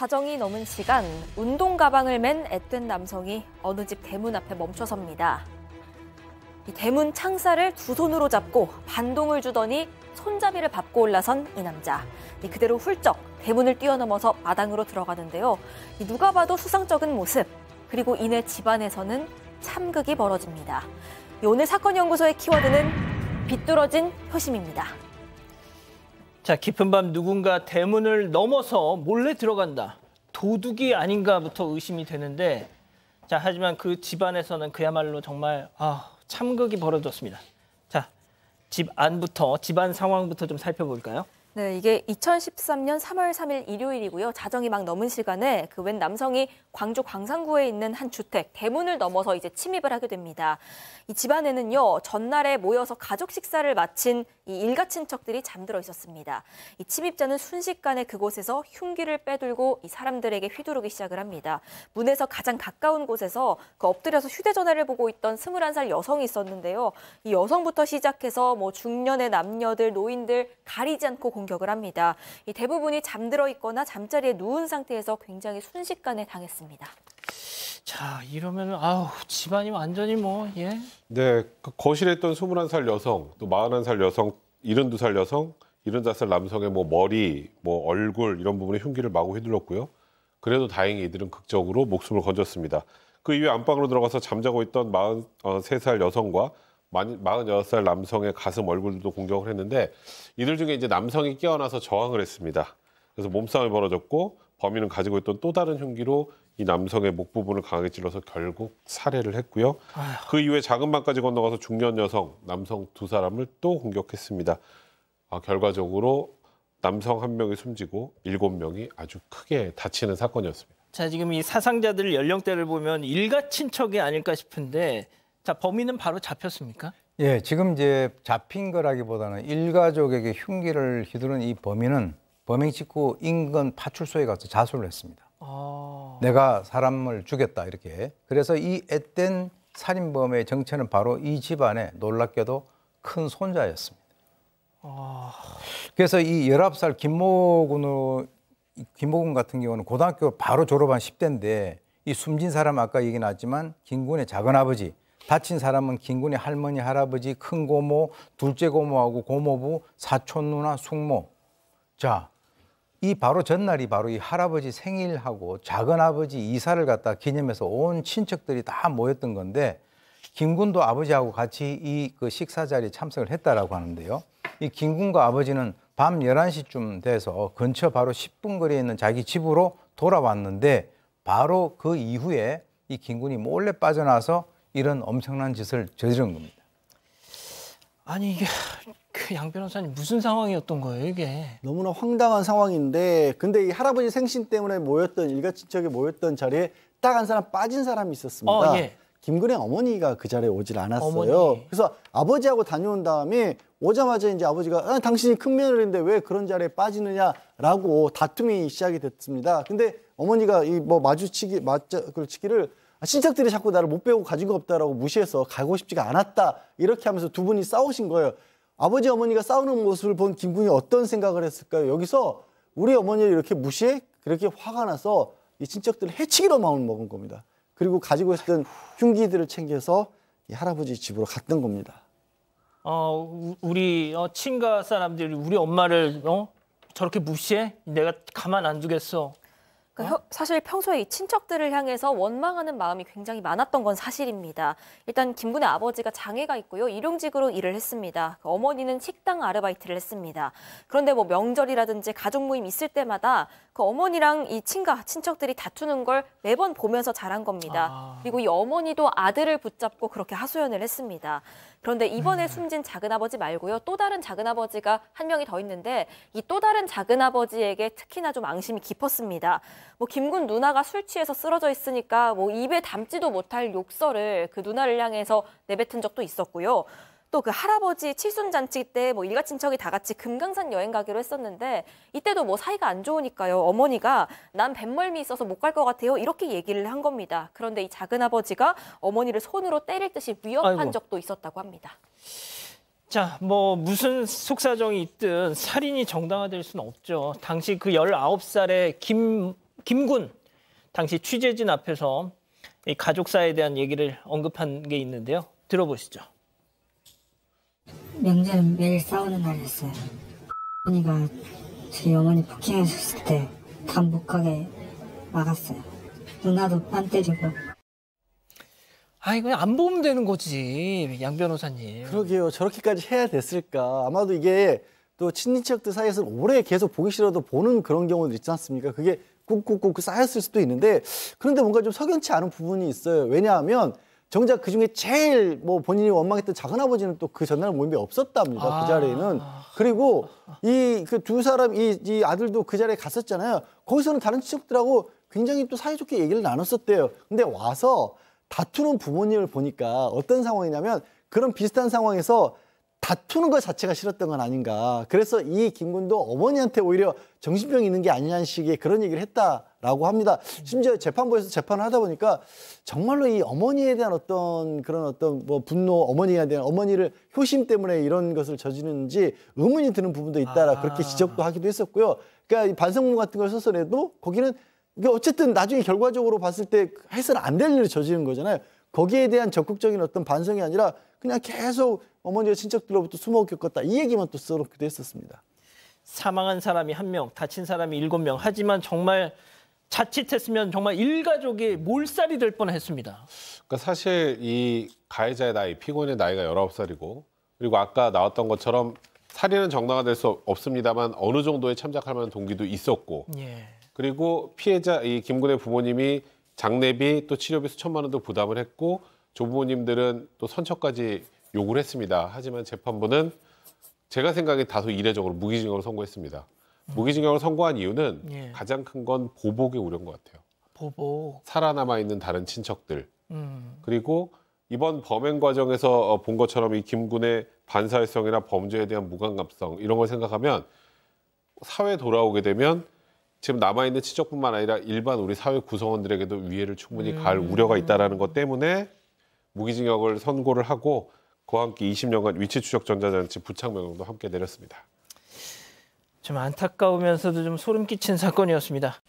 사정이 넘은 시간 운동 가방을 맨 앳된 남성이 어느 집 대문 앞에 멈춰섭니다. 이 대문 창살을 두 손으로 잡고 반동을 주더니 손잡이를 밟고 올라선 이 남자. 이 그대로 훌쩍 대문을 뛰어넘어서 마당으로 들어가는데요. 누가 봐도 수상쩍은 모습. 그리고 이내 집안에서는 참극이 벌어집니다. 오늘 사건 연구소의 키워드는 비뚤어진 효심입니다. 자, 깊은 밤 누군가 대문을 넘어서 몰래 들어간다. 도둑이 아닌가부터 의심이 되는데 자, 하지만 그 집안에서는 그야말로 정말 아, 참극이 벌어졌습니다. 자, 집 안부터 집안 상황부터 좀 살펴볼까요? 네, 이게 2013년 3월 3일 일요일이고요. 자정이 막 넘은 시간에 그 웬 남성이 광주 광산구에 있는 한 주택 대문을 넘어서 이제 침입을 하게 됩니다. 이 집안에는요. 전날에 모여서 가족 식사를 마친 이 일가 친척들이 잠들어 있었습니다. 이 침입자는 순식간에 그곳에서 흉기를 빼돌고 이 사람들에게 휘두르기 시작을 합니다. 문에서 가장 가까운 곳에서 그 엎드려서 휴대전화를 보고 있던 21살 여성이 있었는데요. 이 여성부터 시작해서 뭐 중년의 남녀들, 노인들 가리지 않고 공격을 합니다. 대부분이 잠들어 있거나 잠자리에 누운 상태에서 굉장히 순식간에 당했습니다. 자, 이러면 아우, 집안이 완전히 뭐 예. 네, 그 거실에 있던 21살 여성, 또 41살 여성, 72살 여성, 75살 남성의 뭐 머리, 뭐 얼굴 이런 부분에 흉기를 마구 휘둘렀고요. 그래도 다행히 이들은 극적으로 목숨을 건졌습니다. 그이후 안방으로 들어가서 잠자고 있던 43살 어, 여성과 마흔여섯 살 남성의 가슴 얼굴도 공격을 했는데 이들 중에 이제 남성이 깨어나서 저항을 했습니다. 그래서 몸싸움이 벌어졌고 범인은 가지고 있던 또 다른 흉기로 이 남성의 목 부분을 강하게 찔러서 결국 살해를 했고요. 아휴. 그 이후에 작은 방까지 건너가서 중년 여성, 남성 두 사람을 또 공격했습니다. 아, 결과적으로 남성 한 명이 숨지고 일곱 명이 아주 크게 다치는 사건이었습니다. 자, 지금 이 사상자들 연령대를 보면 일가 친척이 아닐까 싶은데 자, 범인은 바로 잡혔습니까? 예, 지금 이제 잡힌 거라기보다는 일가족에게 흉기를 휘두른 이 범인은 범행 직후 인근 파출소에 가서 자수를 했습니다. 아... 내가 사람을 죽였다 이렇게. 그래서 이 앳된 살인범의 정체는 바로 이 집안의 놀랍게도 큰 손자였습니다. 아... 그래서 이 열아홉 살 김모군으로 김모군 같은 경우는 고등학교 바로 졸업한 십대인데이 숨진 사람 아까 얘기 나왔지만 김군의 작은 아버지 다친 사람은 김군의 할머니, 할아버지, 큰 고모, 둘째 고모하고 고모부, 사촌 누나, 숙모. 자, 이 바로 전날이 바로 이 할아버지 생일하고 작은 아버지 이사를 갖다 기념해서 온 친척들이 다 모였던 건데 김군도 아버지하고 같이 이 그 식사 자리 참석을 했다라고 하는데요. 이 김군과 아버지는 밤 11시쯤 돼서 근처 바로 10분 거리에 있는 자기 집으로 돌아왔는데 바로 그 이후에 이 김군이 몰래 빠져나와서 이런 엄청난 짓을 저지른 겁니다. 아니 이게 그 양 변호사님 무슨 상황이었던 거예요 이게? 너무나 황당한 상황인데 근데 이 할아버지 생신 때문에 모였던 일가 친척이 모였던 자리에 딱 한 사람 빠진 사람이 있었습니다. 어, 예. 김근혜 어머니가 그 자리에 오질 않았어요. 어머니. 그래서 아버지하고 다녀온 다음에 오자마자 이제 아버지가 아, 당신이 큰 며느리인데 왜 그런 자리에 빠지느냐라고 다툼이 시작이 됐습니다. 근데 어머니가 이 뭐 마주치기 맞자그를 치기를 친척들이 아, 자꾸 나를 못 배우고 가진거 없다라고 무시해서 가고 싶지가 않았다 이렇게 하면서 두 분이 싸우신 거예요. 아버지 어머니가 싸우는 모습을 본 김군이 어떤 생각을 했을까요? 여기서 우리 어머니를 이렇게 무시해 그렇게 화가 나서 이 친척들을 해치기로 마음을 먹은 겁니다. 그리고 가지고 있었던 흉기들을 챙겨서 이 할아버지 집으로 갔던 겁니다. 어, 우리 어, 친가 사람들이 우리 엄마를 어? 저렇게 무시해? 내가 가만 안 두겠어. 그러니까 어? 사실 평소에 이 친척들을 향해서 원망하는 마음이 굉장히 많았던 건 사실입니다. 일단 김군의 아버지가 장애가 있고요. 일용직으로 일을 했습니다. 그 어머니는 식당 아르바이트를 했습니다. 그런데 뭐 명절이라든지 가족 모임 있을 때마다 그 어머니랑 이 친가, 친척들이 다투는 걸 매번 보면서 자란 겁니다. 아... 그리고 이 어머니도 아들을 붙잡고 그렇게 하소연을 했습니다. 그런데 음. 이번에 숨진 작은아버지 말고요. 또 다른 작은아버지가 한 명이 더 있는데 이 또 다른 작은아버지에게 특히나 좀 앙심이 깊었습니다. 뭐 김군 누나가 술 취해서 쓰러져 있으니까 뭐 입에 담지도 못할 욕설을 그 누나를 향해서 내뱉은 적도 있었고요. 또그 할아버지 칠순잔치 때 뭐 일가친척이 다 같이 금강산 여행 가기로 했었는데 이때도 뭐 사이가 안 좋으니까요. 어머니가 난 뱃멀미 있어서 못 갈 것 같아요. 이렇게 얘기를 한 겁니다. 그런데 이 작은 아버지가 어머니를 손으로 때릴 듯이 위협한 아이고. 적도 있었다고 합니다. 자, 뭐 무슨 속사정이 있든 살인이 정당화될 수는 없죠. 당시 그 열아홉 살의김 김군 당시 취재진 앞에서 이 가족사에 대한 얘기를 언급한 게 있는데요. 들어보시죠. 명절은 매일 싸우는 날이었어요. 언니가 저희 어머니 폭행하셨을 때담못 가게 막았어요. 누나도 빤 때리고. 아, 이거 안 보면 되는 거지, 양 변호사님. 그러게요. 저렇게까지 해야 됐을까. 아마도 이게 또 친인척들 사이에서 오래 계속 보기 싫어도 보는 그런 경우들 있지 않습니까? 그게 꾹꾹꾹 쌓였을 수도 있는데 그런데 뭔가 좀 석연치 않은 부분이 있어요. 왜냐하면 정작 그 중에 제일 뭐 본인이 원망했던 작은 아버지는 또 그 전날 모임에 없었답니다. 그 아. 그 자리에는 그리고 이 그 두 사람 이, 이 아들도 그 자리에 갔었잖아요. 거기서는 다른 친척들하고 굉장히 또 사이좋게 얘기를 나눴었대요. 근데 와서 다투는 부모님을 보니까 어떤 상황이냐면 그런 비슷한 상황에서 다투는 것 자체가 싫었던 건 아닌가. 그래서 이 김군도 어머니한테 오히려 정신병이 있는 게 아니냐는 식의 그런 얘기를 했다. 라고 합니다. 심지어 재판부에서 재판을 하다 보니까 정말로 이 어머니에 대한 어떤 그런 어떤 뭐 분노 어머니에 대한 어머니를 효심 때문에 이런 것을 저지르는지 의문이 드는 부분도 있다라 아. 그렇게 지적도 하기도 했었고요. 그러니까 이 반성문 같은 걸 써서라도 거기는 어쨌든 나중에 결과적으로 봤을 때 해서는 안 될 일을 저지른 거잖아요. 거기에 대한 적극적인 어떤 반성이 아니라 그냥 계속 어머니와 친척들로부터 숨어 겪었다 이 얘기만 또 써놓기도 했었습니다. 사망한 사람이 한 명, 다친 사람이 일곱 명. 하지만 정말 자칫했으면 정말 일가족이 몰살이 될 뻔했습니다. 그러니까 사실 이 가해자의 나이, 피고인의 나이가 열아 살이고 그리고 아까 나왔던 것처럼 살인은 정당화될 수 없습니다만 어느 정도의 참작할 만한 동기도 있었고 예. 그리고 피해자 이 김군의 부모님이 장례비 또 치료비 수천만 원도 부담을 했고 조부모님들은 또 선처까지 요구를 했습니다. 하지만 재판부는 제가 생각에 다소 이례적으로 무기징역을 선고했습니다. 무기징역을 선고한 이유는 예. 가장 큰 건 보복의 우려인 것 같아요. 보복. 살아남아 있는 다른 친척들. 음. 그리고 이번 범행 과정에서 어, 본 것처럼 이 김군의 반사회성이나 범죄에 대한 무감각성 이런 걸 생각하면 사회 돌아오게 되면 지금 남아 있는 친척뿐만 아니라 일반 우리 사회 구성원들에게도 위해를 충분히 갈 음. 우려가 있다라는 것 때문에 무기징역을 선고를 하고 그와 함께 20년간 위치추적 전자장치 부착 명령도 함께 내렸습니다. 좀 안타까우면서도 좀 소름 끼친 사건이었습니다.